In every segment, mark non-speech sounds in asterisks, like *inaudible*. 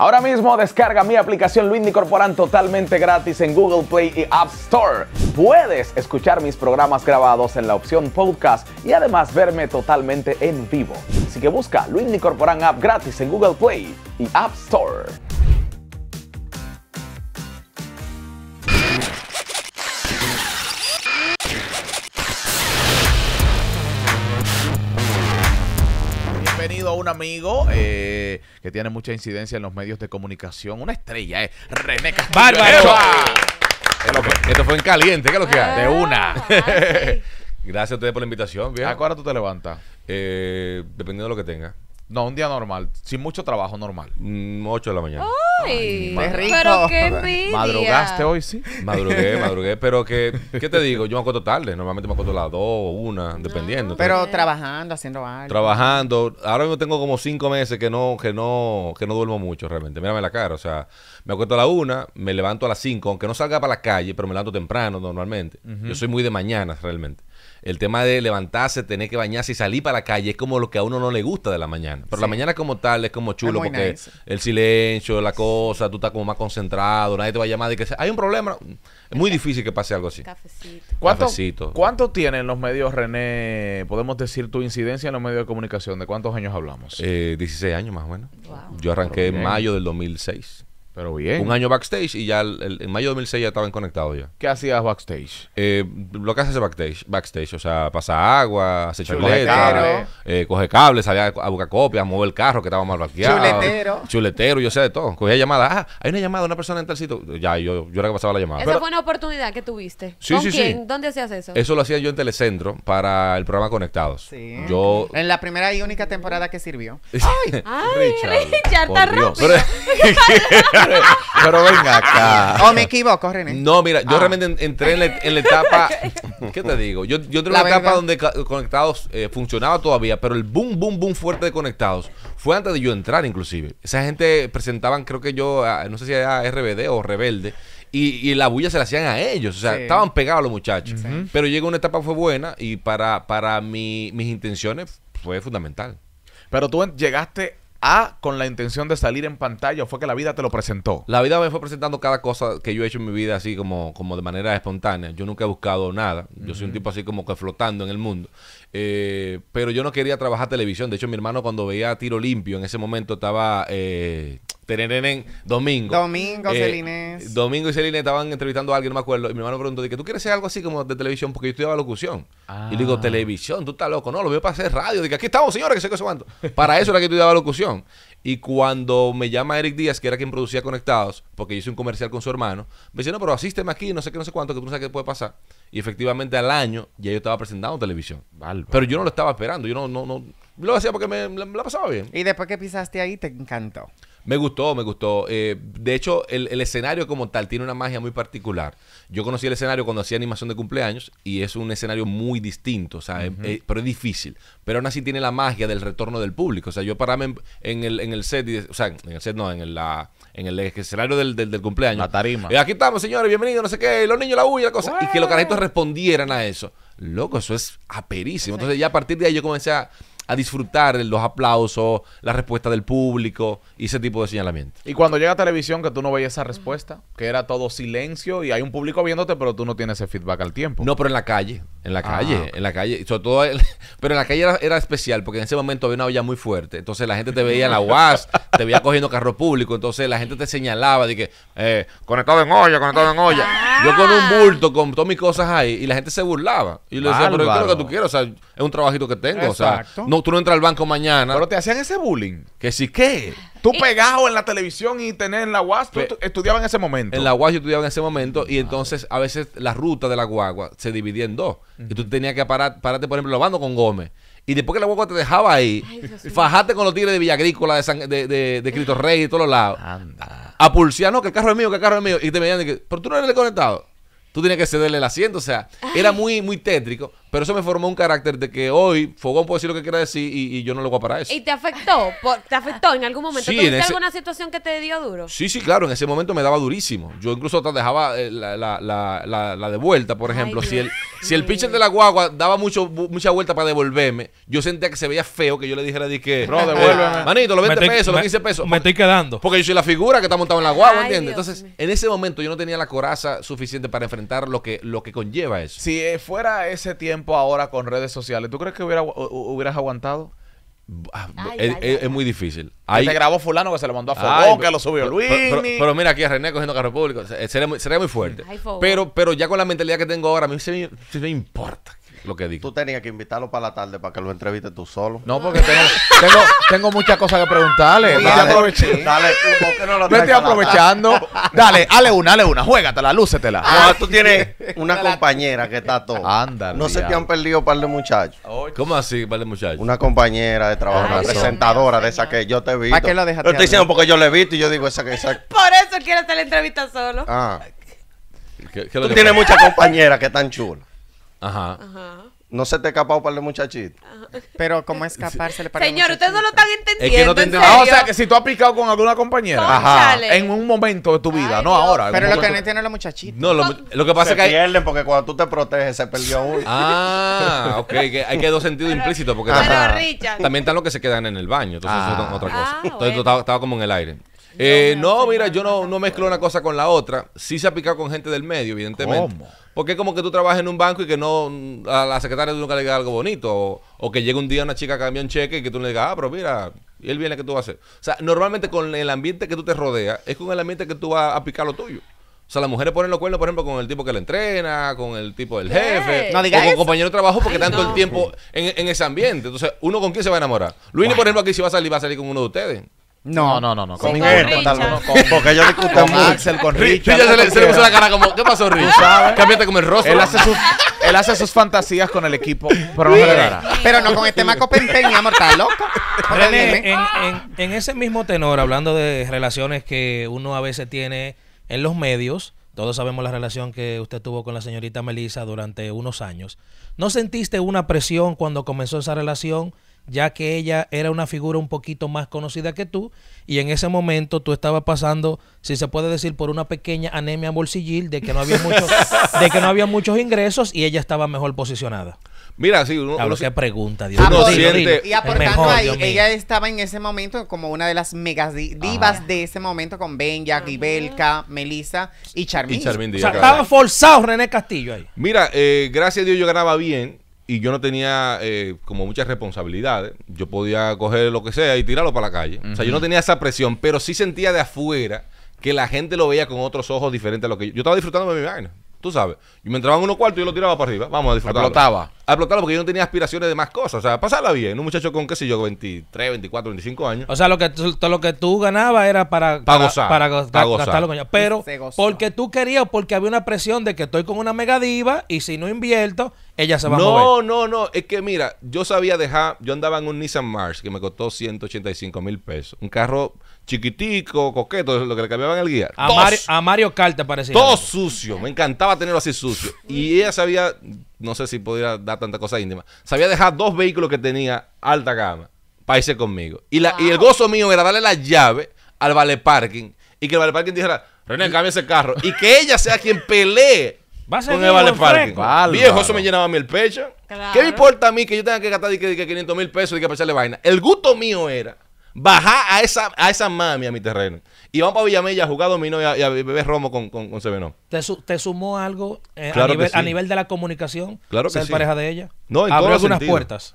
Ahora mismo descarga mi aplicación Luis Corporan totalmente gratis en Google Play y App Store. Puedes escuchar mis programas grabados en la opción podcast y además verme totalmente en vivo. Así que busca Luis Corporan App gratis en Google Play y App Store. amigo eh, que tiene mucha incidencia en los medios de comunicación. Una estrella, es eh. René Castillo. Esto fue en caliente, ¿qué es lo que ah, De una. Ah, *laughs* Gracias a ustedes por la invitación. ¿A tú te levantas? Eh, dependiendo de lo que tenga. No, un día normal. Sin mucho trabajo, normal. 8 mm, de la mañana. ¡Ay! qué rico. Pero qué ¿Madrugaste hoy, sí? Madrugué, *laughs* madrugué. Pero que, ¿qué te digo? Yo me acuesto tarde. Normalmente me acuesto a las 2 o 1, ah, dependiendo. pero trabajando, haciendo algo. Trabajando. Ahora mismo tengo como 5 meses que no, que no, que no duermo mucho realmente. Mírame la cara. O sea, me acuesto a la 1, me levanto a las 5, aunque no salga para la calle, pero me levanto temprano normalmente. Yo soy muy de mañana realmente. El tema de levantarse, tener que bañarse y salir para la calle es como lo que a uno no le gusta de la mañana. Pero la mañana como tal es como chulo porque el silencio, la cosa, tú estás como más concentrado, nadie te va a llamar de que hay un problema. Es muy difícil que pase algo así. Cafecito. ¿Cuánto, tienen los medios, René? Podemos decir tu incidencia en los medios de comunicación. ¿De cuántos años hablamos? Eh, 16 años más o menos. Yo arranqué en mayo del 2006. Pero bien. Un año backstage y ya el, en mayo de 2006 ya estaban conectados ya. ¿Qué hacías backstage? Eh, lo que haces backstage, backstage, o sea, pasa agua, hace chuleta, eh, coge cable, salía a buscar copias, mover el carro que estaba mal parqueado. Chuletero. Chuletero, yo sé de todo. Cogía llamadas. Ah, hay una llamada, una persona en tal sitio. Ya, yo, yo era que pasaba la llamada. Esa fue una oportunidad que tuviste. Sí, sí, sí. ¿Dónde hacías eso? Eso lo hacía yo en Telecentro para el programa Conectados. Sí. Yo... En la primera y única temporada que sirvió. *laughs* ¡Ay! Richard, *laughs* *laughs* pero venga acá. O me equivoco, René. No, mira, yo ah. realmente entré en la, etapa. *laughs* ¿Qué te digo? Yo, yo entré en la etapa donde Conectados eh, funcionaba todavía, pero el boom, boom, boom fuerte de Conectados fue antes de yo entrar, inclusive. Esa gente presentaban, creo que yo, no sé si era RBD o Rebelde. Y, la bulla se la hacían a ellos. O sea, estaban pegados los muchachos. Pero llegó una etapa fue buena y para, para mi, mis intenciones fue fundamental. Pero tú llegaste a con la intención de salir en pantalla fue que la vida te lo presentó? La vida me fue presentando cada cosa que yo he hecho en mi vida así como, como de manera espontánea. Yo nunca he buscado nada. Yo soy un tipo así como que flotando en el mundo. Eh, pero yo no quería trabajar televisión. De hecho, mi hermano cuando veía Tiro Limpio en ese momento estaba... Eh, tenen Domingo. Domingo, eh, Domingo y Celines estaban entrevistando a alguien, no me acuerdo. Y mi hermano preguntó, ¿tú quieres hacer algo así como de televisión? Porque yo estudiaba locución. Y le digo, ah. televisión, tú estás loco. No, lo veo para hacer radio. Digo, aquí estamos, señores, que sé que se cuánto. para eso era que estudiaba locución. Y cuando me llama Eric Díaz, que era quien producía Conectados, porque hice un comercial con su hermano, me dice, no, pero asísteme aquí, no sé qué, no sé cuánto, que tú no sabes qué puede pasar. Y efectivamente al año ya yo estaba presentando televisión. Pero yo no lo estaba esperando. Yo no, no, no. Lo hacía porque me la, pasaba bien. Y después que pisaste ahí, te encantó. Me gustó, me gustó. Eh, de hecho, el, el, escenario como tal tiene una magia muy particular. Yo conocí el escenario cuando hacía animación de cumpleaños y es un escenario muy distinto, o sea, pero es difícil. Pero aún así tiene la magia del retorno del público. O sea, yo parame en, en el, en el set, o sea, en el set no, en la, en el escenario del, cumpleaños. La tarima. Y eh, aquí estamos, señores, bienvenidos, no sé qué, los niños, la bulla, la cosa. Y que los carajitos respondieran a eso. Loco, eso es aperísimo. Entonces ya a partir de ahí yo comencé a, disfrutar de los aplausos, la respuesta del público y ese tipo de señalamiento. Y cuando llega a televisión que tú no veías esa respuesta, que era todo silencio y hay un público viéndote, pero tú no tienes ese feedback al tiempo. No, pero en la calle, en la calle, ah, en la calle, sobre todo, *laughs* pero en la calle era, era, especial porque en ese momento había una olla muy fuerte, entonces la gente te veía en la *laughs* UAS, te veía cogiendo carro público, entonces la gente te señalaba de que eh, conectado en olla, conectado en olla. Yo con un bulto, con todas mis cosas ahí, y la gente se burlaba. Y le decía, pero yo lo que tú quieras, o sea, es un trabajito que tengo, o sea, no, tú no entras al banco mañana. Pero te hacían ese bullying. Que sí, ¿qué? Tú pegado en la televisión y tener en la UAS, tú estudiabas en ese momento. En la UAS yo estudiaba en ese momento y entonces a veces la ruta de la guagua se dividía en dos. Y tú tenías que parar, pararte, por ejemplo, bando con Gómez. Y después que la boca te dejaba ahí, fajaste con los tigres de Villagrícola, de, de, de, Cristo Rey, y todos los lados. Anda. A pulsear, no, que el carro es mío, que el carro es mío. Y te veían que, pero tú no eres el conectado. Tú tienes que cederle el asiento. O sea, era muy, muy tétrico. Pero eso me formó un carácter de que hoy Fogón puede decir lo que quiera decir y, yo no lo voy a parar eso. ¿Y te afectó? ¿Te afectó en algún momento? ¿Tuviste alguna situación que te dio duro? Sí, sí, claro. En ese momento me daba durísimo. Yo incluso hasta dejaba eh, la, la, de vuelta, por ejemplo. si, el, si el pitcher de la guagua daba mucho, mucha vuelta para devolverme, yo sentía que se veía feo que yo le dijera de que... devuélveme. Ah, manito, lo vende pesos, pesos. Me estoy quedando. Porque yo soy la figura que está montada en la guagua, ¿entiendes? Entonces, en ese momento yo no tenía la coraza suficiente para enfrentar lo que, lo que conlleva eso. Si eh, fuera ese tiempo ahora con redes sociales, ¿tú crees que hubieras aguantado? Ah, es, muy difícil. Ahí grabó fulano que se lo mandó a Fogón, que lo subió pero, Luis. Pero, mira aquí a René cogiendo carro público. Sería muy, fuerte. Pero, pero ya con la mentalidad que tengo ahora, a mí sí me importa lo que digo. Tú tenías que invitarlo para la tarde para que lo entreviste tú solo. No, porque tengo, tengo, muchas cosas que preguntarle. Dale, dale tú, ¿por no lo Me estoy aprovechando. Dale, hale una, hale una. Juégatela, lúcetela. No, ah, tú tienes una compañera que está todo. Ándale. No sé qué han perdido un par de muchachos. ¿Cómo así, un par de muchachos? Una compañera de trabajo, una ah, presentadora de esa que yo te he visto. Lo estoy diciendo porque yo le he visto y yo digo esa que esa. Por eso quiere hacer la entrevista solo. Ah. Tú tienes muchas compañeras que están chulas. Ajá. Ajá. No se te ha escapado para el muchachito. *laughs* Pero, ¿cómo escapársele para Señor, ustedes no lo están entendiendo. Es que no ah, o sea, que si tú has picado con alguna compañera. Ajá. En un momento de tu vida, no ahora. Pero lo que no entienden los muchachitos. No, lo, que pasa es que. pierden porque cuando tú te proteges se perdió uno. *laughs* Ah, ok. hay que dos sentidos implícitos. Porque también están los que se quedan en el baño. Entonces, eso es ah. otra cosa. Ah, entonces, estaba, estaba como en el aire. Eh, no, mira, yo no, no mezclo una cosa con la otra. Sí se ha picado con gente del medio, evidentemente. ¿Cómo? Porque es como que tú trabajas en un banco y que no a la secretaria nunca le diga algo bonito. O, que llegue un día una chica a cambiar un cheque y que tú le digas, ah, pero mira, y él viene que tú vas a hacer. O sea, normalmente con el ambiente que tú te rodeas, es con el ambiente que tú vas a picar lo tuyo. O sea, las mujeres ponen los cuernos, por ejemplo, con el tipo que la entrena, con el tipo del jefe, no, o con compañero de trabajo, porque tanto el tiempo en, en, ese ambiente. Entonces, ¿uno con quién se va a enamorar? Luini, por ejemplo, aquí si va a salir, va a salir con uno de ustedes. No, no, no, no. Con vez, no, con, *laughs* Porque ellos discuten con Axel, con Richard. ya se le, se le puso la cara como, ¿qué pasó, Richard? Cámbiate como el rostro. Él hace, sus, él hace sus fantasías con el equipo, pero no se le dará. Pero no con este Maco Pempeña, amor, está loco. en, en, en ese mismo tenor, hablando de relaciones que uno a veces tiene en los medios, todos sabemos la relación que usted tuvo con la señorita Melissa durante unos años. ¿No sentiste una presión cuando comenzó esa relación? ya que ella era una figura un poquito más conocida que tú, y en ese momento tú estabas pasando, si se puede decir, por una pequeña anemia bolsillil de que no había muchos, *laughs* de que no había muchos ingresos y ella estaba mejor posicionada. Mira, sí, uno, pregunta, Dios Y aportando ahí, ella estaba en ese momento como una de las megas divas de ese momento con Benja, Ibelka, Melissa y Charmín Y estaba forzado René Castillo ahí. Mira, eh, gracias a Dios yo ganaba bien y yo no tenía eh, como muchas responsabilidades. Yo podía coger lo que sea y tirarlo para la calle. O sea, yo no tenía esa presión, pero sí sentía de afuera que la gente lo veía con otros ojos diferentes a lo que yo. Yo estaba disfrutando de mi vaina. Tú sabes, yo me entraba en unos cuartos y yo lo tiraba para arriba. Vamos a disfrutar Explotaba. A porque yo no tenía aspiraciones de más cosas. O sea, pasarla bien. Un muchacho con, qué sé yo, 23, 24, 25 años. O sea, lo que todo lo que tú ganabas era para, para, gozar, para, gastarlo con Pero porque tú querías, porque había una presión de que estoy con una mega diva y si no invierto, ella se va a mover. No, no, no. Es que mira, yo sabía dejar. Yo andaba en un Nissan Mars que me costó 185 mil pesos. Un carro chiquitico, coqueto, lo que le cambiaban el guía. A, Mario, a Mario parecía. Todo sucio, me encantaba tenerlo así sucio. Y ella sabía, no sé si podía dar tanta cosa íntima, sabía dejar dos vehículos que tenía alta gama para irse conmigo. Y, la, y el gozo mío era darle la llave al vale parking y que el vale parking dijera, René, cambia ese carro. Y que ella sea quien pelee con el vale parking. Viejo, eso me llenaba mi el pecho. ¿Qué me importa a mí que yo tenga que gastar 500 mil pesos y que pasarle vaina? El gusto mío era Baja a esa, a esa mami a mi terreno. Y vamos para Villamella a jugar dominó y a, beber romo con, con, ¿Te, ¿Te, sumó algo eh, a, nivel, a, nivel, de la comunicación? Claro que ser pareja de ella. No, en Abrió algunas puertas.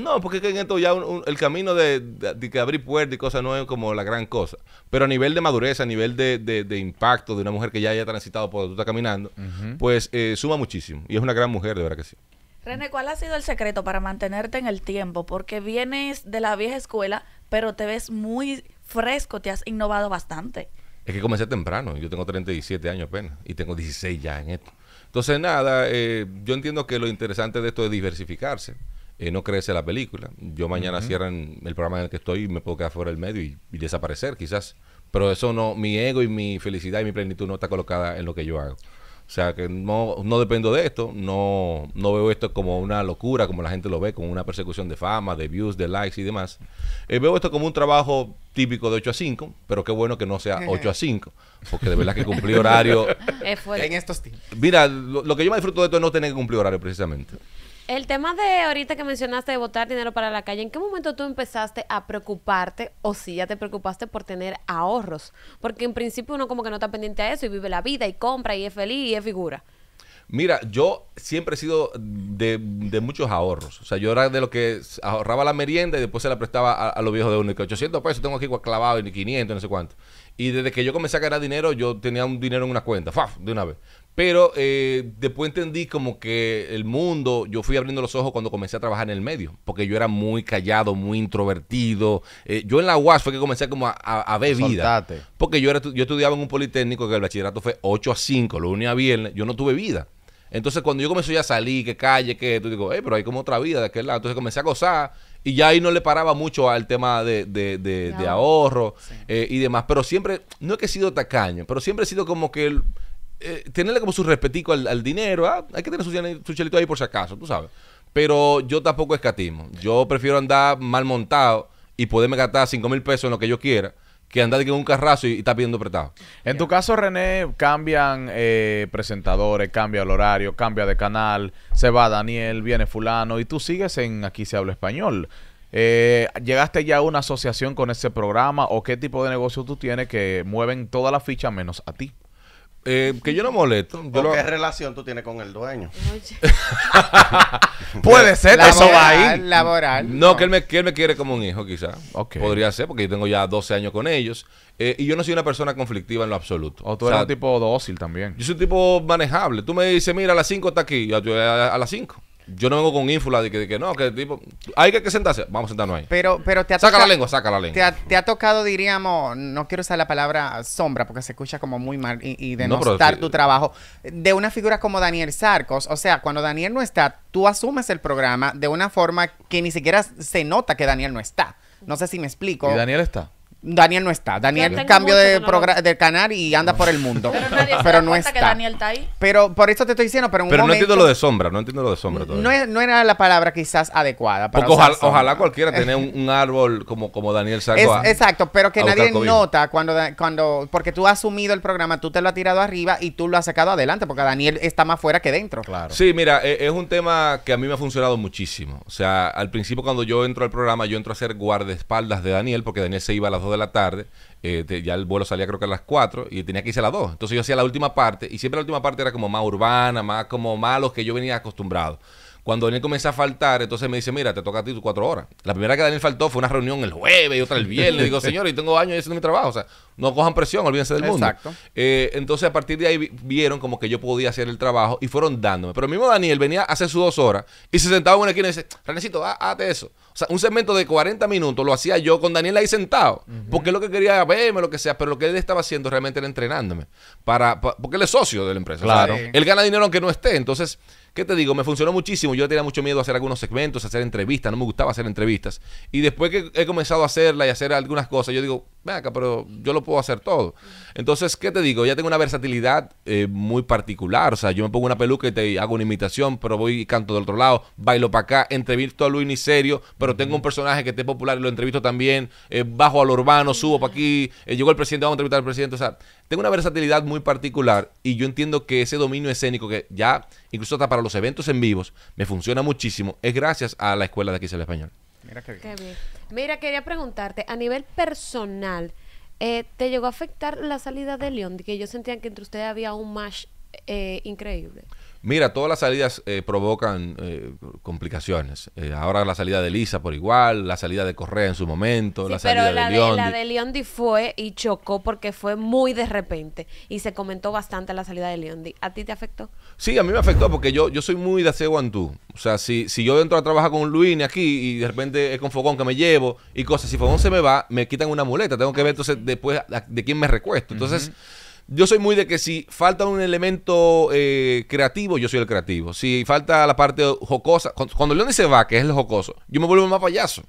no, porque en esto ya el camino de, de, que abrir puertas y cosas no es como la gran cosa. Pero a nivel de madurez, a nivel de, de impacto de una mujer que ya haya transitado por donde tú estás caminando, pues eh, suma muchísimo. Y es una gran mujer, de verdad que sí. René, ¿cuál ha sido el secreto para mantenerte en el tiempo? Porque vienes de la vieja escuela, pero te ves muy fresco, te has innovado bastante. Es que comencé temprano, yo tengo 37 años apenas y tengo 16 ya en esto. Entonces, nada, eh, yo entiendo que lo interesante de esto es diversificarse, eh, no crecer la película. Yo mañana cierro cierran el programa en el que estoy y me puedo quedar fuera del medio y, y desaparecer quizás. Pero eso no, mi ego y mi felicidad y mi plenitud no está colocada en lo que yo hago. O sea, que no, no dependo de esto, no, no veo esto como una locura, como la gente lo ve, como una persecución de fama, de views, de likes y demás. Eh, veo esto como un trabajo típico de 8 a 5, pero qué bueno que no sea 8 a 5, porque de verdad que cumplí horario... *laughs* en estos tiempos. Mira, lo, lo, que yo me disfruto de esto es no tener que cumplir horario precisamente. El tema de ahorita que mencionaste de botar dinero para la calle, ¿en qué momento tú empezaste a preocuparte o si ya te preocupaste por tener ahorros? Porque en principio uno como que no está pendiente a eso y vive la vida y compra y es feliz y es figura. Mira, yo siempre he sido de, muchos ahorros. O sea, yo era de los que ahorraba la merienda y después se la prestaba a, los viejos de uno. Que 800 pesos tengo aquí clavado, y 500, no sé cuánto. Y desde que yo comencé a ganar dinero, yo tenía un dinero en una cuenta, ¡faf! de una vez. Pero eh, después entendí como que el mundo, yo fui abriendo los ojos cuando comencé a trabajar en el medio, porque yo era muy callado, muy introvertido. Eh, yo en la UAS fue que comencé como a, ver vida. Porque yo, era, yo estudiaba en un politécnico que el bachillerato fue 8 a 5, lunes a viernes, yo no tuve vida. Entonces cuando yo comencé ya a salir, que calle, que tú digo, pero hay como otra vida de aquel lado. Entonces comencé a gozar y ya ahí no le paraba mucho al tema de, de, de, ahorro eh, y demás. Pero siempre, no es que he sido tacaño, pero siempre he sido como que el, tiene eh, tenerle como su respetico al, dinero. ¿ah? Hay que tener su, chelito ahí por si acaso, tú sabes. Pero yo tampoco escatimo Yo prefiero andar mal montado y poderme gastar cinco mil pesos en lo que yo quiera que andar en un carrazo y, estar pidiendo prestado. En tu caso, René, cambian eh, presentadores, cambia el horario, cambia de canal, se va Daniel, viene fulano y tú sigues en Aquí se habla español. Eh, ¿Llegaste ya a una asociación con ese programa o qué tipo de negocio tú tienes que mueven toda la ficha menos a ti? Eh, que yo no molesto. pero ¿Qué relación tú tienes con el dueño? *laughs* Puede eh, ser, laboral, eso va ahí. Laboral. No, Que, él me, quiere como un hijo, quizá. Podría ser, porque yo tengo ya 12 años con ellos. Eh, y yo no soy una persona conflictiva en lo absoluto. O tú eres un tipo dócil también. Yo soy un tipo manejable. Tú me dices, mira, a las 5 está aquí. Yo, a, a las 5. Yo no vengo con ínfula de que, no, que tipo, hay que, que, sentarse. Vamos a sentarnos ahí. Pero, pero te ha Saca la lengua, saca la lengua. Te ha, tocado, diríamos, no quiero usar la palabra sombra porque se escucha como muy mal y, de no, tu trabajo, de una figura como Daniel Sarcos. O sea, cuando Daniel no está, tú asumes el programa de una forma que ni siquiera se nota que Daniel no está. No sé si me explico. ¿Y Daniel está? Daniel no está. Daniel cambió de, programa canal y anda por el mundo. Pero, no está. Pero por eso te estoy diciendo, pero, no entiendo lo de sombra, no entiendo lo de sombra No, era la palabra quizás adecuada. ojalá, cualquiera *laughs* tenga un, árbol como, como Daniel Sargo. exacto, pero que nadie nota cuando, cuando. Porque tú has asumido el programa, tú te lo has tirado arriba y tú lo has sacado adelante, porque Daniel está más fuera que dentro. Claro. Sí, mira, e, es un tema que a mí me ha funcionado muchísimo. O sea, al principio cuando yo entro al programa, yo entro a ser guardaespaldas de Daniel, porque Daniel se iba a las dos de la tarde. Eh, ya el vuelo salía creo que a las 4 y tenía que irse a las 2. Entonces yo hacía la última parte y siempre la última parte era como más urbana, más como más a los que yo venía acostumbrado. Cuando Daniel comenzó a faltar, entonces me dice, mira, te toca a ti tus cuatro horas. La primera que Daniel faltó fue una reunión el jueves y otra el viernes. digo, *laughs* señor, y tengo años haciendo mi trabajo. O sea, no cojan presión, olvídense del mundo. Exacto. Eh, entonces, a partir de ahí vieron como que yo podía hacer el trabajo y fueron dándome. Pero el mismo Daniel venía hace sus dos horas y se sentaba en una esquina y dice, Ranecito, eso. O sea, un segmento de 40 minutos lo hacía yo con Daniel ahí sentado. Porque es lo que quería verme, lo que sea. Pero lo que él estaba haciendo realmente era entrenándome. Para, porque él es socio de la empresa. Claro. él gana dinero aunque no esté. Entonces, ¿Qué te digo? Me funcionó muchísimo. Yo tenía mucho miedo a hacer algunos segmentos, a hacer entrevistas. No me gustaba hacer entrevistas. Y después que he comenzado a hacerla y a hacer algunas cosas, yo digo, Venga acá, pero yo lo puedo hacer todo. Entonces, ¿qué te digo? Ya tengo una versatilidad eh, muy particular. O sea, yo me pongo una peluca y te hago una imitación, pero voy y canto del otro lado, bailo para acá, entrevisto a Luis Nicerio, pero tengo un personaje que esté popular y lo entrevisto también, eh, bajo al urbano, subo para aquí, eh, llegó el presidente, vamos a entrevistar al presidente. O sea, tengo una versatilidad muy particular y yo entiendo que ese dominio escénico que ya, incluso hasta para los eventos en vivos, me funciona muchísimo, es gracias a la escuela de aquí, el español. Mira quería preguntarte, a nivel personal, eh, ¿te llegó a afectar la salida de León? Que yo sentía que entre ustedes había un match eh, increíble. Mira, todas las salidas eh, provocan eh, complicaciones. Eh, ahora la salida de Lisa por igual, la salida de Correa en su momento, la salida de, León. La de Leondi fue y chocó porque fue muy de repente y se comentó bastante la salida de Leondi. ¿A ti te afectó? Sí, a mí me afectó porque yo, yo soy muy de hacer O sea, si, si yo entro a trabajar con Luini aquí y de repente es con Fogón que me llevo y cosas, si Fogón se me va, me quitan una muleta. Tengo que ver entonces después de quién me recuesto. Entonces yo soy muy de que si falta un elemento eh, creativo, yo soy el creativo. Si falta la parte jocosa, cuando León se va, que es el jocoso, yo me vuelvo más payaso.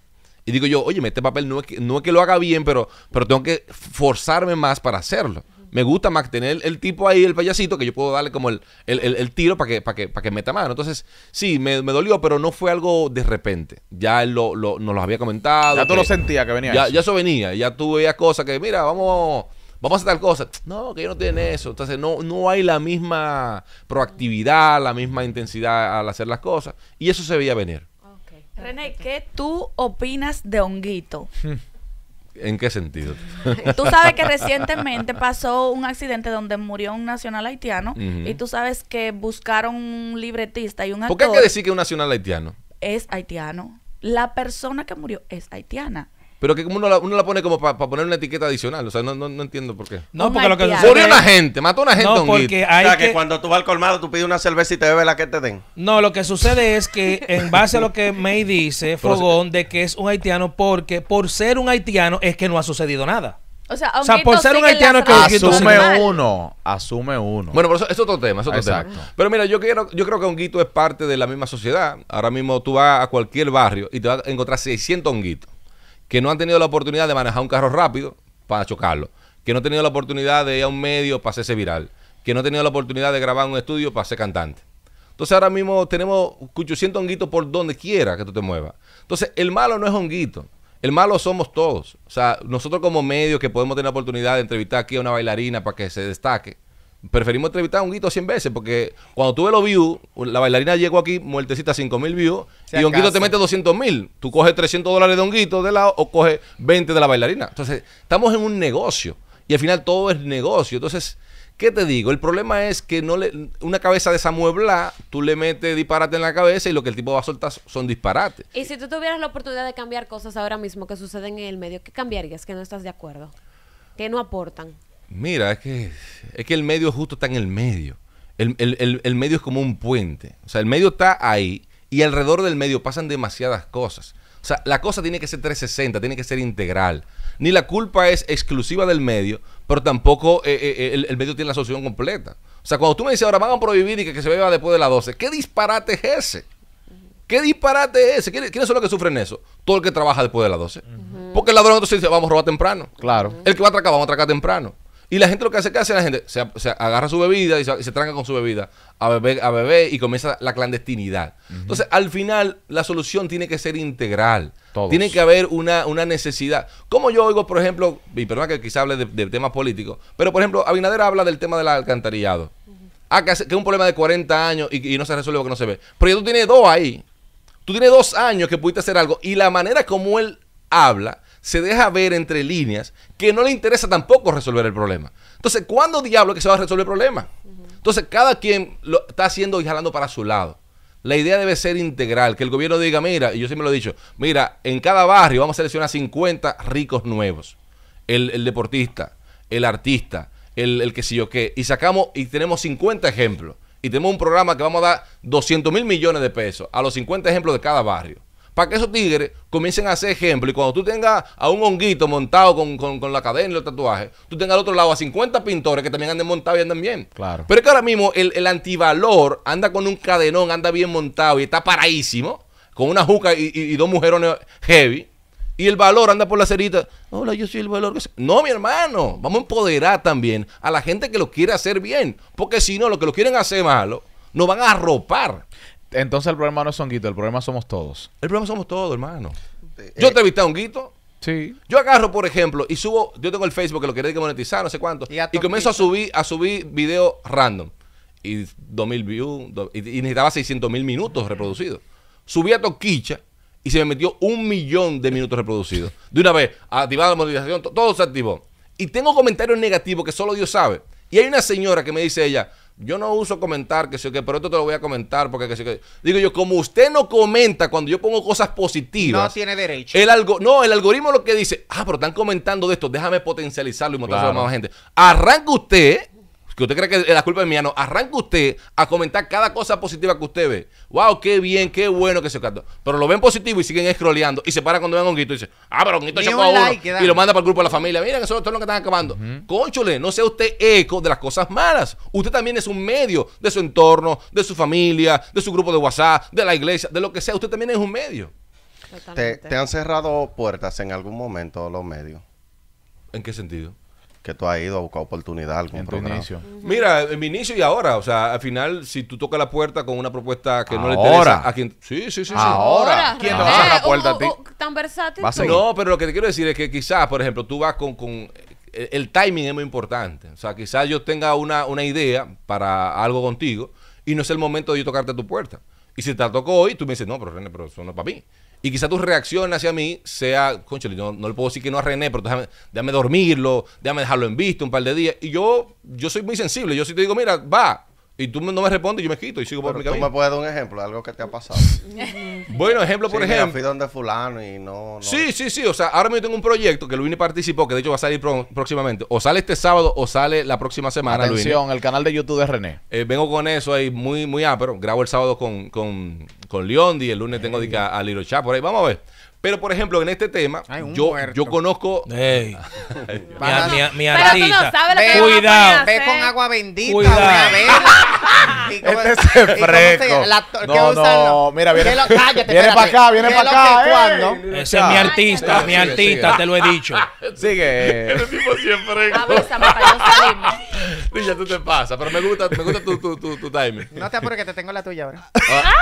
Y digo yo, oye, este papel no es que, no es que lo haga bien, pero, pero tengo que forzarme más para hacerlo. Me gusta más tener el tipo ahí, el payasito, que yo puedo darle como el, el, el, tiro para que, para que, para que meta mano. Entonces, sí, me, dolió, pero no fue algo de repente. Ya él lo, lo, nos lo había comentado. Ya tú lo sentías que venía. Ya eso. ya eso venía. Ya tú veías cosas que, mira, vamos vamos a hacer tal cosa. No, que ellos no tiene eso. Entonces no, no hay la misma proactividad, la misma intensidad al hacer las cosas. Y eso se veía venir. René, ¿qué tú opinas de Honguito? *laughs* ¿En qué sentido? tú sabes que recientemente pasó un accidente donde murió un nacional haitiano y tú sabes que buscaron un libretista y un actor. ¿Por qué hay que decir que un nacional haitiano? Es haitiano. La persona que murió es haitiana. Pero que uno la, uno la pone como para poner una etiqueta adicional. O sea, no, no, entiendo por qué. No, oh porque lo que sucede. Murió una gente, mató una gente. No, porque hay o sea, que, cuando tú vas al colmado, tú pides una cerveza y te bebes la que te den. No, lo que sucede es que, en base a lo que May dice, *laughs* Fogón, de que es un haitiano, porque por ser un haitiano es que no ha sucedido nada. O sea, por ser un haitiano es que asume uno, asume uno. Bueno, pero eso, es otro tema, es otro tema. Pero mira, yo quiero, yo creo que honguito es parte de la misma sociedad. Ahora mismo tú vas a cualquier barrio y te vas a encontrar 600 honguitos que no han tenido la oportunidad de manejar un carro rápido para chocarlo, que no han tenido la oportunidad de ir a un medio para hacerse viral, que no han tenido la oportunidad de grabar un estudio para ser cantante. Entonces ahora mismo tenemos 800 honguitos por donde quiera que tú te muevas. Entonces el malo no es honguito, el malo somos todos. O sea, nosotros como medios que podemos tener la oportunidad de entrevistar aquí a una bailarina para que se destaque, preferimos entrevistar a un guito 100 veces, porque cuando tuve los views, la bailarina llegó aquí, muertecita, 5 mil views, y un guito te mete 200 mil. Tú coges 300 dólares de un guito de lado o coges 20 de la bailarina. Entonces, estamos en un negocio y al final todo es negocio. Entonces, ¿qué te digo? El problema es que no le, una cabeza desamueblada, tú le metes disparate en la cabeza y lo que el tipo va a soltar son disparates. Y si tú tuvieras la oportunidad de cambiar cosas ahora mismo que suceden en el medio, ¿qué cambiarías que no estás de acuerdo? que no aportan? Mira, es que, es que el medio justo está en el medio. El, medio es como un puente. O sea, el medio está ahí y alrededor del medio pasan demasiadas cosas. O sea, la cosa tiene que ser 360, tiene que ser integral. Ni la culpa es exclusiva del medio, pero tampoco eh, eh, eh, el, medio tiene la solución completa. O sea, cuando tú me dices ahora van a prohibir y que, se beba después de las 12, ¿qué disparate es ese? ¿Qué disparate es ese? ¿Quiénes son los que sufren eso? Todo el que trabaja después de las 12. Porque el ladrón entonces dice, vamos a robar temprano. Claro. El que va a atracar, vamos a atracar temprano. Y la gente lo que hace, que hace la gente? Se, agarra su bebida y se, tranca con su bebida a beber, a beber y comienza la clandestinidad. Entonces, al final, la solución tiene que ser integral. Tiene que haber una, necesidad. Como yo oigo, por ejemplo, y perdón que quizá hable del tema político pero por ejemplo, Abinader habla del tema del alcantarillado. Ah, que, es un problema de 40 años y, no se resuelve que no se ve. Pero tú tienes dos ahí. Tú tienes dos años que pudiste hacer algo y la manera como él habla se deja ver entre líneas que no le interesa tampoco resolver el problema. Entonces, ¿cuándo diablo que se va a resolver el problema? Entonces, cada quien lo está haciendo y jalando para su lado. La idea debe ser integral, que el gobierno diga, mira, y yo siempre lo he dicho, mira, en cada barrio vamos a seleccionar 50 ricos nuevos. El, deportista, el artista, el, que sí yo qué. Y sacamos y tenemos 50 ejemplos. Y tenemos un programa que vamos a dar 200 mil millones de pesos a los 50 ejemplos de cada barrio para que esos tigres comiencen a hacer ejemplo. Y cuando tú tengas a un honguito montado con, la cadena y los tatuajes, tú tengas al otro lado a 50 pintores que también anden montados y andan bien. Claro. Pero es que ahora mismo el, antivalor anda con un cadenón, anda bien montado y está paradísimo, con una juca y, dos mujerones heavy. Y el valor anda por la cerita. Hola, yo soy el valor. no, mi hermano. Vamos a empoderar también a la gente que lo quiere hacer bien. Porque si no, los que lo quieren hacer malo, nos van a arropar. Entonces el problema no es Honguito, el problema somos todos. El problema somos todos, hermano. Eh, yo eh, te visto a guito. Sí. Yo agarro, por ejemplo, y subo, yo tengo el Facebook que lo quería monetizar, no sé cuánto, y, comienzo a subir, a subir videos random. Y 2000 views, y, necesitaba 600 mil minutos reproducidos. Subí a Toquicha y se me metió un millón de minutos reproducidos. De una vez, activado la monetización, todo se activó. Y tengo comentarios negativos que solo Dios sabe. Y hay una señora que me dice ella, yo no uso comentar, que sé que, pero esto te lo voy a comentar porque que sé que. Digo yo, como usted no comenta cuando yo pongo cosas positivas. No tiene derecho. El algo, no, el algoritmo lo que dice, ah, pero están comentando de esto, déjame potencializarlo y mostrarlo a más gente. Arranca usted que usted cree que la culpa es mía, no. Arranca usted a comentar cada cosa positiva que usted ve. ¡Wow! ¡Qué bien! ¡Qué bueno que se cantó! Pero lo ven positivo y siguen escroleando Y se para cuando ven a Honguito y dice, ah, pero Honguito chocó a uno. y lo manda para el grupo de la familia. Miren, eso es todo lo que están acabando. Cónchole, no sea usted eco de las cosas malas. Usted también es un medio de su entorno, de su familia, de su grupo de WhatsApp, de la iglesia, de lo que sea. Usted también es un medio. Te, ¿Te han cerrado puertas en algún momento los medios? ¿En qué sentido? que tú has ido a buscar oportunidad, algún en tu Inicio. Mira, en mi inicio y ahora, o sea, al final, si tú tocas la puerta con una propuesta que no le interesa a quien... Sí, sí, sí. sí. Ahora. ¿Quién te va a la puerta a ti? Tan versátil. No, pero lo que te quiero decir es que quizás, por ejemplo, tú vas con... con el, timing es muy importante. O sea, quizás yo tenga una, una idea para algo contigo y no es el momento de yo tocarte tu puerta. Y si te la toco hoy, tú me dices, no, pero René, pero eso no es para mí. Y quizá tu reacción hacia mí sea, concho, no, le puedo decir que no arrené, pero déjame, déjame dormirlo, déjame dejarlo en vista un par de días. Y yo, yo soy muy sensible, yo sí te digo, mira, va, y tú no me respondes, yo me quito y sigo por mi tú me puedes dar un ejemplo de algo que te ha pasado? *laughs* bueno, ejemplo por ejemplo. fui donde fulano y no, Sí, sí, sí. O sea, ahora mismo tengo un proyecto que Luini participó, que de hecho va a salir próximamente. O sale este sábado o sale la próxima semana, Atención, el canal de YouTube de René. Eh, vengo con eso ahí muy, muy ápero. Grabo el sábado con, con, con Leondi. El lunes tengo a, a por ahí. Vamos a ver. Pero, por ejemplo, en este tema, yo, yo conozco. mi, mi, Cuidado. Ve con agua bendita. Cuidado. Una *laughs* Este es fresco. No, no, mira, viene- viene para acá, viene para acá, que eh, Ese es mi artista, mi artista, te lo he dicho. *laughs* Sigue. Ese tipo siempre. Avísame para no salirme. *laughs* tú te pasas. Pero me gusta, me gusta tu, tu, tu, tu timing. No te apures que te tengo la tuya ahora. Ah.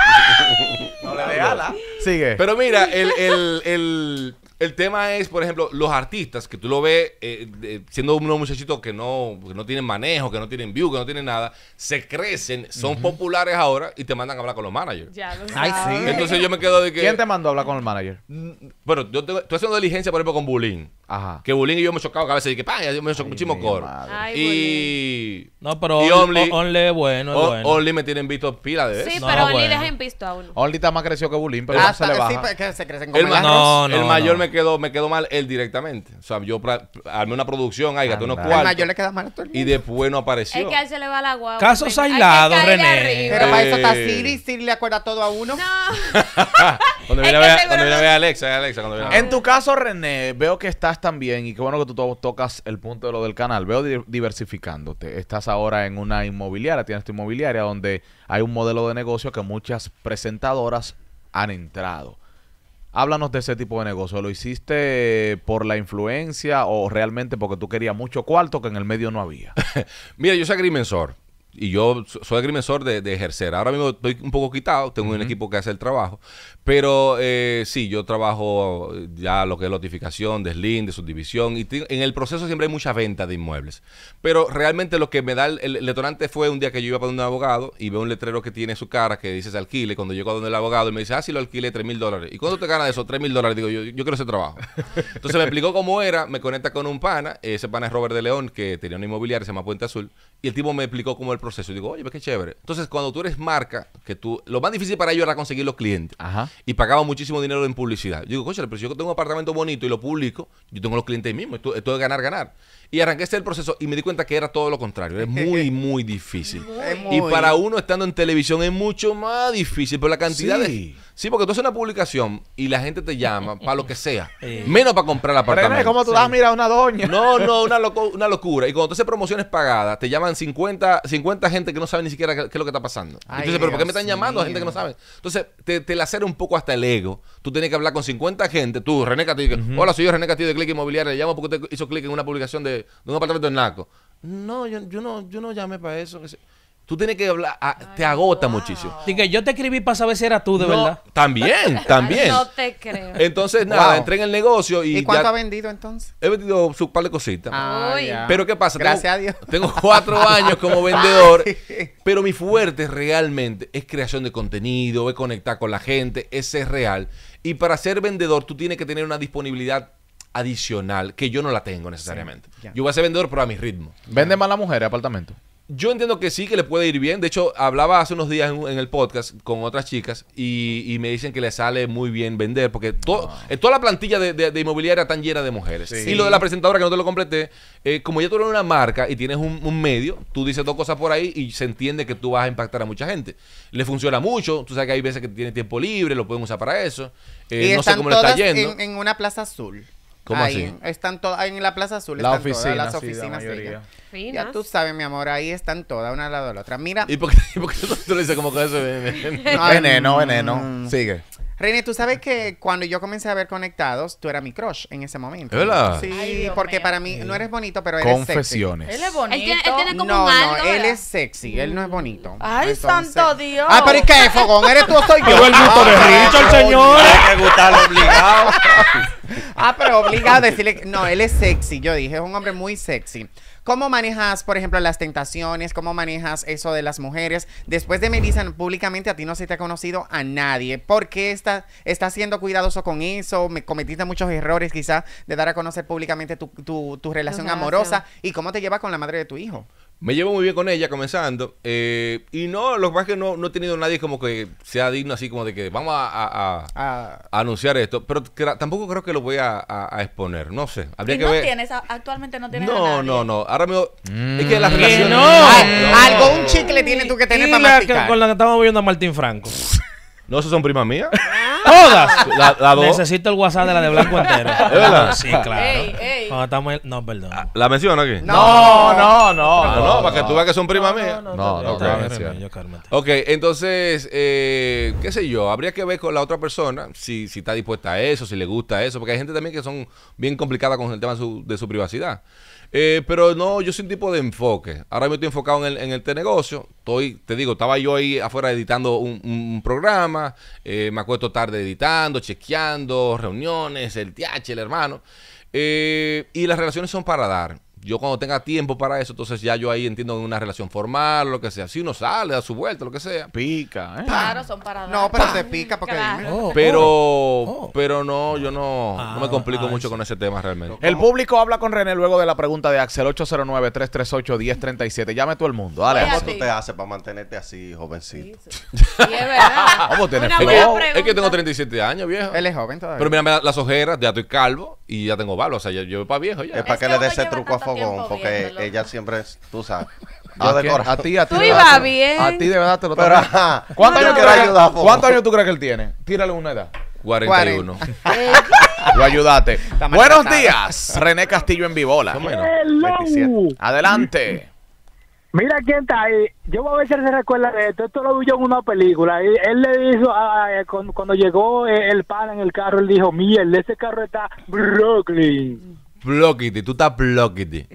no le Sigue. Pero mira, el, el, el, el tema es, por ejemplo, los artistas, que tú lo ves eh, siendo unos muchachitos que no, que no tienen manejo, que no tienen view, que no tienen nada, se crecen, son populares ahora y te mandan a hablar con los managers. Ya lo Ay, sí. Entonces yo me quedo de que... ¿Quién te mandó a hablar con el manager? Mm, bueno, yo tengo, estoy haciendo diligencia, por ejemplo, con Bulín. Ajá. Que Bulín y yo hemos chocado veces y que, ¡pam! Yo me he muchísimo coro. Ay, y... No, pero y Only, bueno, Only me tienen visto pila de eso Sí, pero Ni Only visto a uno. Only está más crecido que Bulín, pero ah, no se le baja. Sí, pues, que se crecen como el, no, no, el mayor me quedó, me quedó mal él directamente. O sea, yo armé una producción, ahí gasté unos cual y después no apareció. Es que a él se le va la guagua. Casos aislados, René. Pero para eso está eh. Siri, Siri le acuerda todo a uno. No. *laughs* Cuando viene a cuando Alexa, Alexa, En tu caso, René, veo que estás también, y qué bueno que tú tocas el punto de lo del canal, veo diversificándote. Estás ahora en una inmobiliaria, tienes tu inmobiliaria donde hay un modelo de negocio que muchas presentadoras han entrado. Háblanos de ese tipo de negocio. ¿Lo hiciste por la influencia o realmente porque tú querías mucho cuarto que en el medio no había? *laughs* Mira, yo soy agrimensor y yo soy agrimensor de, ejercer. Ahora mismo estoy un poco quitado, tengo un equipo que hace el trabajo, pero eh, sí, yo trabajo eh, ya lo que es lotificación, de subdivisión, y en el proceso siempre hay muchas ventas de inmuebles. Pero realmente lo que me da el, letonante detonante fue un día que yo iba para un abogado y veo un letrero que tiene su cara que dice se alquile. Cuando llego a donde el abogado, y me dice, ah, si lo alquile, tres mil dólares. ¿Y cuando te ganas eso? 3 mil dólares. Digo, yo, quiero ese trabajo. Entonces me explicó cómo era, me conecta con un pana, ese pana es Robert de León, que tenía una inmobiliaria, se llama Puente Azul, y el tipo me explicó cómo el proceso. digo, oye, pues, qué chévere. Entonces, cuando tú eres marca, que tú, lo más difícil para ellos era conseguir los clientes. Y pagaba muchísimo dinero en publicidad. Yo digo, coche, pero si yo tengo un apartamento bonito y lo publico, yo tengo los clientes mismos. Esto, esto es ganar, ganar. Y arranqué este proceso y me di cuenta que era todo lo contrario. Es muy, *laughs* muy difícil. Y para uno estando en televisión es mucho más difícil. Pero la cantidad de Sí, porque tú haces una publicación y la gente te llama para lo que sea, *laughs* eh. menos para comprar el apartamento. René, ¿cómo tú das? Mira, una doña. No, no, *laughs* una, locura. Y cuando tú haces promociones pagadas, te llaman 50, 50 gente que no sabe ni siquiera qué, es lo que está pasando. Entonces, ¿pero por qué me están llamando a gente que no sabe? Entonces, te, te lacera un poco hasta el ego. Tú tienes que hablar con 50 gente. Tú, René Castillo, hola, soy yo, René Castillo de Click Inmobiliario. Le llamo porque te hizo clic en una publicación de, de un apartamento en Naco. No, yo, no, yo no llamé para eso. Tú tienes que hablar, ah, te agota muchísimo. muchísimo. Dije, yo te escribí para saber si era tú de verdad. También, *laughs* también. no te creo. Entonces, nada, entré en el negocio y. ¿Y cuánto ha vendido entonces? He vendido un par de cositas. Ah, pero ¿qué pasa? Gracias a Dios. Tengo cuatro años como vendedor, *laughs* pero mi fuerte realmente es creación de contenido, es conectar con la gente, ese es real. Y para ser vendedor, tú tienes que tener una disponibilidad adicional que yo no la tengo necesariamente. Yo voy a ser vendedor, pero a mi ritmo. ¿Vende más la mujer apartamento? yo entiendo que sí, que le puede ir bien. De hecho, hablaba hace unos días en, el podcast con otras chicas y, me dicen que le sale muy bien vender, porque ah. eh, toda la plantilla de, inmobiliaria está llena de mujeres. Y lo de la presentadora, que no te lo completé, eh, como ya tú eres una marca y tienes un, medio, tú dices dos cosas por ahí y se entiende que tú vas a impactar a mucha gente. Le funciona mucho, tú sabes que hay veces que tiene tiempo libre, lo pueden usar para eso. Eh, no sé cómo le está yendo. en una plaza azul. ¿Cómo ahí así? Están todas, en la Plaza Azul la están oficina, todas las oficinas. Sí, ya. tú sabes, mi amor, ahí están todas una al lado de la otra. Mira. ¿Y por qué, *laughs* tú, le dices como que eso? *laughs* *laughs* veneno, veneno. Sigue. René, tú sabes que cuando yo comencé a ver Conectados, tú eras mi crush en ese momento. ¿Verdad? Sí, porque para mí no eres bonito, pero eres Confesiones. Él es bonito. Él tiene, como no, un algo, no, él es sexy, él no es bonito. Ay, santo Dios. Ah, pero ¿y qué, Fogón? ¿Eres tú o soy *laughs* yo? Ah, pero el gusto de Richard, señor. Hay que gustarle obligado. *laughs* ah, pero obligado a decirle, no, él es sexy, yo dije, es un hombre muy sexy. ¿Cómo manejas, por ejemplo, las tentaciones? ¿Cómo manejas eso de las mujeres? Después de dicen públicamente a ti no se te ha conocido a nadie. ¿Por qué estás está siendo cuidadoso con eso? ¿Me cometiste muchos errores quizás de dar a conocer públicamente tu, tu, relación amorosa? ¿Y cómo te llevas con la madre de tu hijo? Me llevo muy bien con ella comenzando. Eh, y no, lo que pasa es que no, no, he tenido nadie como que sea digno así como de que vamos a, ah. anunciar esto. Pero tampoco creo que lo voy a, exponer. No sé. Habría ¿Y no tienes, actualmente no tienes No, no, no. Ahora mismo es que mm, las relaciones... Ah, ah, no. Algo, un chicle tiene tú que tener para con la que estamos viendo a Martín Franco. *laughs* No, esas son primas mías. Ah. Todas. Necesito el WhatsApp de la de blanco entero. *laughs* ¿Es verdad? Sí, claro. Ey, ey. Cuando estamos en- No, perdón. Ah, ¿La menciono aquí? No, no, no. no, ah, para que tú veas que son primas mías. No, no, no Okay, Ok, entonces, eh, qué sé yo, habría que ver con la otra persona si, si está dispuesta a eso, si le gusta eso, porque hay gente también que son bien complicadas con el tema su, de su privacidad. Eh, pero no, yo soy un tipo de enfoque. Ahora me estoy enfocado en el, en negocio. Estoy, te digo, estaba yo ahí afuera editando un, programa. Eh, me acuesto tarde editando, chequeando, reuniones, el TH, el hermano. Eh, y las relaciones son para dar yo cuando tenga tiempo para eso, entonces ya yo ahí entiendo una relación formal, lo que sea. Si uno sale, da su vuelta, lo que sea. Pica, ¿eh? Claro, son para dar No, pero te pica porque oh, pero, oh. Oh. pero no, yo no, no me ah, complico mucho con ese tema realmente. El público habla con René luego de la pregunta de Axel 809-338-1037. Llame todo el mundo. Dale. ¿Cómo tú te haces para mantenerte así, jovencito? Sí, es verdad. *laughs* es, que, tengo 37 años, viejo. Él es joven todavía. Pero mírame las ojeras, ya estoy calvo y ya tengo balo. O sea, yo, yo para viejo Es, para que, le este dé ese truco a favor porque ella siempre, es, tú sabes. *laughs* A ti, a ti. A ti de verdad te lo Pero, ¿Cuántos años, ¿cuántos años tú crees que él tiene? Tírale una edad. 41. lo ayudaste. Buenos días, René Castillo en Vivola. Adelante. Mira quién está ahí. Yo voy a ver él se recuerda de esto. Esto lo vi yo en una película. Él, él le dijo ah, ah, eh, cuando, llegó el, pan en el carro, él dijo, miel, ese carro está Brooklyn. Bloquiti, tú estás bloquiti.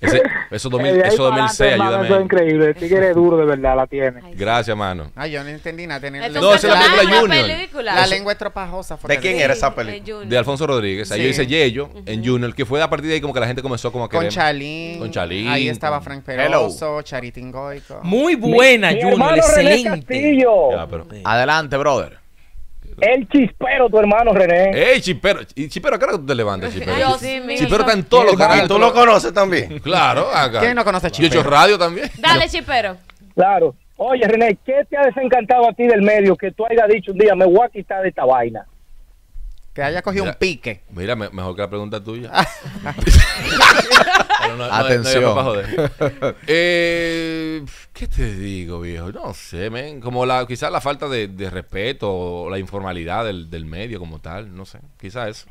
Ese, eso 2000, 2006, *laughs* ayúdame. Eso es increíble. El tigre es duro, de verdad, la tiene. Gracias, mano. Ay, yo no entendí nada. Tener no, esa es la película Junior. La lengua estropajosa. ¿De quién era esa película? De, Alfonso Rodríguez. Ahí dice yo hice Yello en Junior, que fue a partir de ahí como que la gente comenzó como a Con Chalín. Ahí estaba Frank Peroso, Charitín Goico. Muy buena, Junior. Excelente. Ya, pero, Adelante, brother. El chispero, tu hermano René. ¡Ey, chispero! Chispero, acá tú te levantas, *laughs* chispero? Yo sí, Chispero está en todos los canales. tú lo conoces también. *laughs* Claro, acá. ¿Quién no conoce Chispero? Yo he hecho radio también. Dale, chispero. Claro. Oye, René, ¿qué te ha desencantado a ti del medio que tú hayas dicho un día, me voy a quitar de esta vaina? Que haya cogido un pique. Mira, mejor que la pregunta tuya. *laughs* Atención. ¿Qué te digo, viejo? No sé, Como la, quizás la falta de, respeto o la informalidad del, medio como tal. No sé. Quizás eso.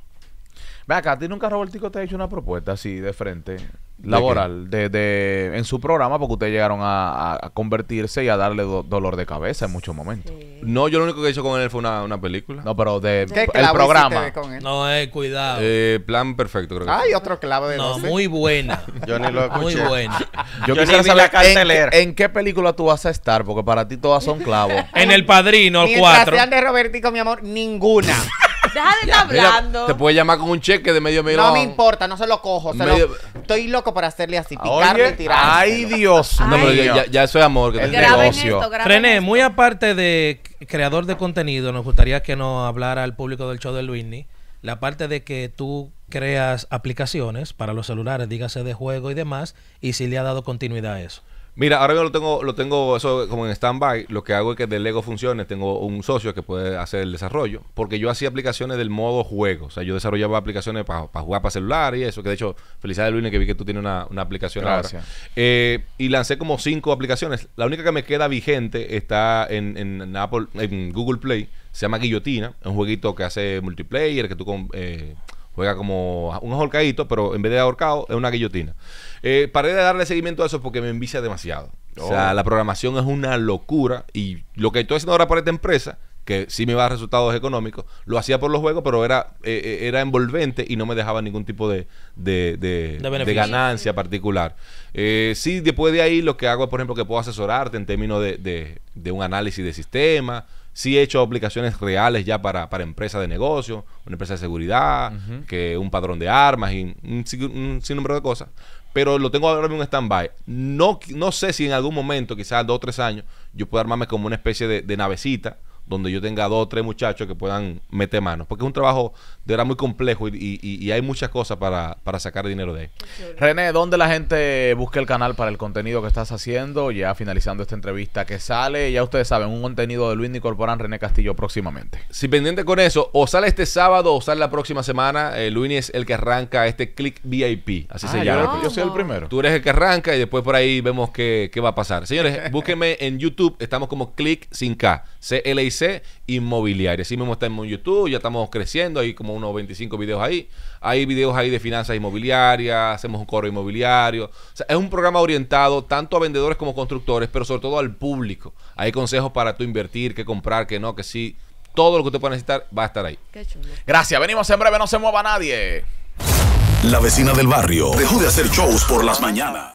Ve acá, ¿a ti nunca Robertico te ha hecho una propuesta así de frente? laboral de, de, en su programa porque ustedes llegaron a, convertirse y a darle dolor de cabeza en muchos momentos. No, yo lo único que hice con él fue una, una película. No, pero de ¿Qué el programa. No, eh, cuidado. Eh, plan perfecto, creo Hay otro clave No, muy buena. *laughs* yo ni lo escuché. Muy buena. *laughs* Yo, quisiera saber en, en, qué película tú vas a estar porque para ti todas son clavos. *laughs* en El Padrino el 4. de Robertico, mi amor, ninguna. *laughs* Deja hablando. te puede llamar con un cheque de medio millón. No me importa, no se lo cojo. estoy loco por hacerle así, picarle ay, Dios No, pero ya, eso es amor. que negocio. René, muy aparte de creador de contenido, nos gustaría que nos hablara al público del show de Luisny. la parte de que tú creas aplicaciones para los celulares, dígase de juego y demás, y si le ha dado continuidad a eso. Mira, ahora yo lo tengo, lo tengo eso como en stand-by. Lo que hago es que De Lego Funciones Tengo un socio que puede hacer el desarrollo. Porque yo hacía aplicaciones del modo juego. O sea, yo desarrollaba aplicaciones para jugar para celular y eso. Que de hecho, felicidades Luis, que vi que tú tienes una, aplicación ahora. Eh, y lancé como cinco aplicaciones. La única que me queda vigente está en, en Google Play. Se llama Guillotina. Es un jueguito que hace multiplayer, que tú con, eh, Juega como un ahorcadito, pero en vez de ahorcado, es una guillotina. Eh, paré de darle seguimiento a eso porque me envicia demasiado. O sea, oh. la programación es una locura y lo que estoy haciendo ahora para esta empresa que sí me va a resultados económicos, lo hacía por los juegos, pero era, eh, eh, era envolvente y no me dejaba ningún tipo de, ganancia particular. Eh, sí, después de ahí lo que hago es, por ejemplo, que puedo asesorarte en términos de, un análisis de sistema Sí he hecho aplicaciones reales ya para, para empresas de negocio, una empresa de seguridad, que un padrón de armas y un, un sinnúmero de cosas. Pero lo tengo ahora en un stand-by. No, no sé si en algún momento, quizás dos o tres años, yo puedo armarme como una especie de, de navecita donde yo tenga dos o tres muchachos que puedan meter manos. Porque es un trabajo de verdad muy complejo y, hay muchas cosas para, sacar dinero de ahí. René, ¿dónde la gente busca el canal para el contenido que estás haciendo? Ya finalizando esta entrevista que sale, ya ustedes saben, un contenido de Luini incorporan René Castillo próximamente. Si pendiente con eso, o sale este sábado o sale la próxima semana, eh, Luini es el que arranca este Click VIP, así ah, se llama. Yo, soy el primero. Tú eres el que arranca y después por ahí vemos qué, qué va a pasar. Señores, *laughs* búsquenme en YouTube, estamos como Click sin K. CLIC Inmobiliaria. Así mismo estamos en YouTube, ya estamos creciendo, hay como unos 25 videos ahí. Hay videos ahí de finanzas inmobiliarias, hacemos un coro inmobiliario. O sea, es un programa orientado tanto a vendedores como constructores, pero sobre todo al público. Hay consejos para tú invertir, qué comprar, Que no, que sí. Todo lo que usted pueda necesitar va a estar ahí. Gracias, venimos en breve, no se mueva nadie. La vecina del barrio dejó de hacer shows por las mañanas.